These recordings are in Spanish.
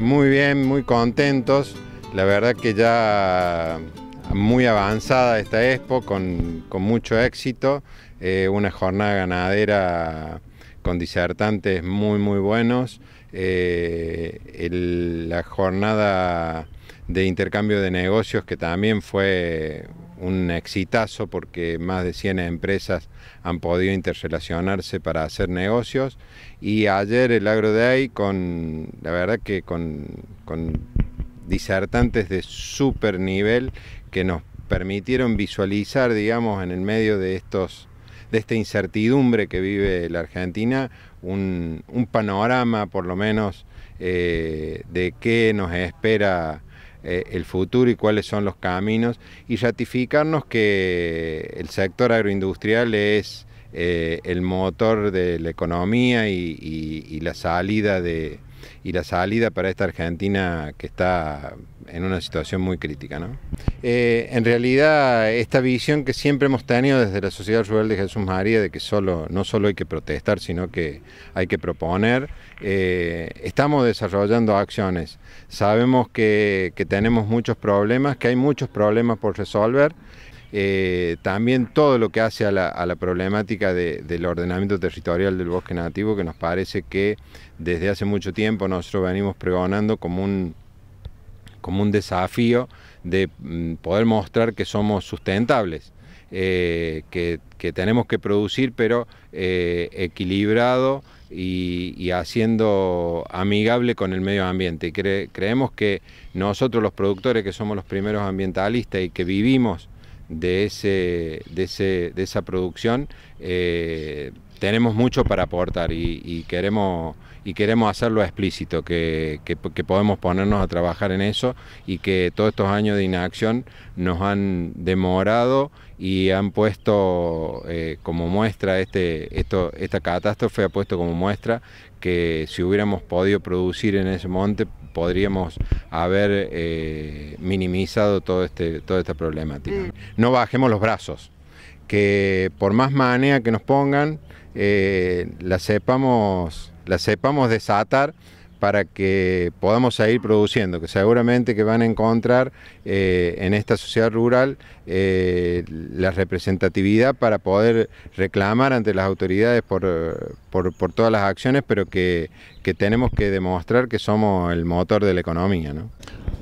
Muy bien, muy contentos. La verdad que ya muy avanzada esta expo, con, mucho éxito. Eh, una jornada ganadera con disertantes muy, muy buenos. Eh, la jornada de intercambio de negocios que también fue un exitazo porque más de 100 empresas han podido interrelacionarse para hacer negocios y ayer el Agro ahí con, la verdad que con, disertantes de super nivel que nos permitieron visualizar, digamos, en el medio de estos de esta incertidumbre que vive la Argentina, un, panorama por lo menos eh, de qué nos espera eh, el futuro y cuáles son los caminos y ratificarnos que el sector agroindustrial es eh, el motor de la economía y la salida de, y la salida para esta Argentina que está en una situación muy crítica. Eh, en realidad, esta visión que siempre hemos tenido desde la Sociedad Rural de Jesús María de que solo, no solo hay que protestar, sino que hay que proponer, eh, estamos desarrollando acciones. Sabemos que tenemos muchos problemas, que hay muchos problemas por resolver. Eh, también todo lo que hace a la, problemática del ordenamiento territorial del bosque nativo, que nos parece que desde hace mucho tiempo nosotros venimos pregonando como un, como un desafío de mm, poder mostrar que somos sustentables. Eh, que, tenemos que producir, pero eh, equilibrado y, haciendo amigable con el medio ambiente. Y creemos que nosotros los productores, que somos los primeros ambientalistas y que vivimos de, ese, de, esa producción, eh, tenemos mucho para aportar y, queremos, y queremos hacerlo explícito, que, que, podemos ponernos a trabajar en eso y que todos estos años de inacción nos han demorado y han puesto eh, como muestra este, esto, esta catástrofe, ha puesto como muestra que si hubiéramos podido producir en ese monte podríamos haber eh, minimizado todo este, toda esta problemática. Mm. No bajemos los brazos, que por más manera que nos pongan, eh, la, sepamos, la sepamos desatar para que podamos seguir produciendo, que seguramente que van a encontrar eh, en esta sociedad rural eh, la representatividad para poder reclamar ante las autoridades por, todas las acciones, pero que, que, tenemos que demostrar que somos el motor de la economía.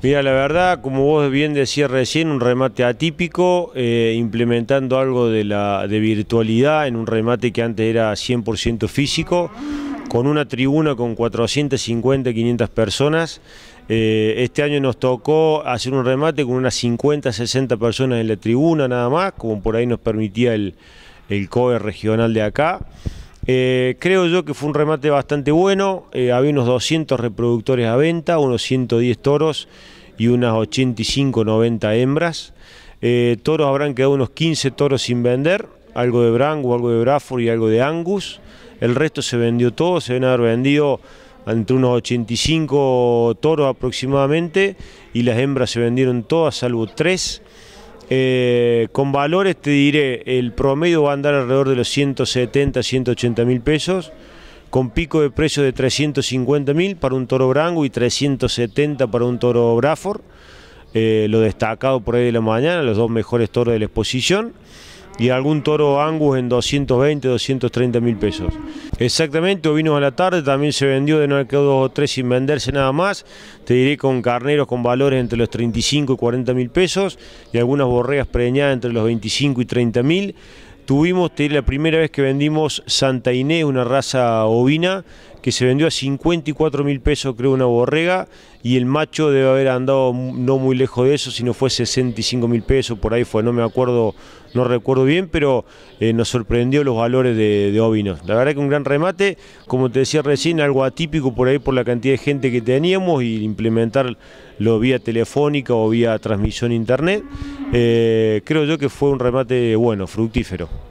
Mira, la verdad, como vos bien decías recién, un remate atípico, eh, implementando algo de, la, de virtualidad en un remate que antes era 100% físico con una tribuna con 450, 500 personas. Eh, este año nos tocó hacer un remate con unas 50, 60 personas en la tribuna nada más, como por ahí nos permitía el, el regional de acá. Eh, creo yo que fue un remate bastante bueno, eh, había unos 200 reproductores a venta, unos 110 toros y unas 85, 90 hembras. toros habrán quedado unos 15 toros sin vender, algo de Brango, algo de Braford y algo de Angus el resto se vendió todo, se deben haber vendido entre unos 85 toros aproximadamente y las hembras se vendieron todas salvo tres. Eh, con valores te diré, el promedio va a andar alrededor de los 170, 180 mil pesos, con pico de precio de 350 mil para un toro brango y 370 para un toro Braford, eh, lo destacado por ahí de la mañana, los dos mejores toros de la exposición y algún toro Angus en 220, 230 mil pesos. Exactamente, vino a la tarde también se vendió de no quedó dos o tres sin venderse nada más. Te diré con carneros con valores entre los 35 y 40 mil pesos y algunas borregas preñadas entre los 25 y 30 mil. Tuvimos, te diré, la primera vez que vendimos Santa Inés, una raza ovina, que se vendió a 54 mil pesos, creo, una borrega, y el macho debe haber andado no muy lejos de eso, si no fue 65 mil pesos, por ahí fue, no me acuerdo no recuerdo bien, pero eh, nos sorprendió los valores de, Ovino. La verdad que un gran remate, como te decía recién, algo atípico por ahí por la cantidad de gente que teníamos y implementarlo vía telefónica o vía transmisión internet. Eh, creo yo que fue un remate bueno, fructífero.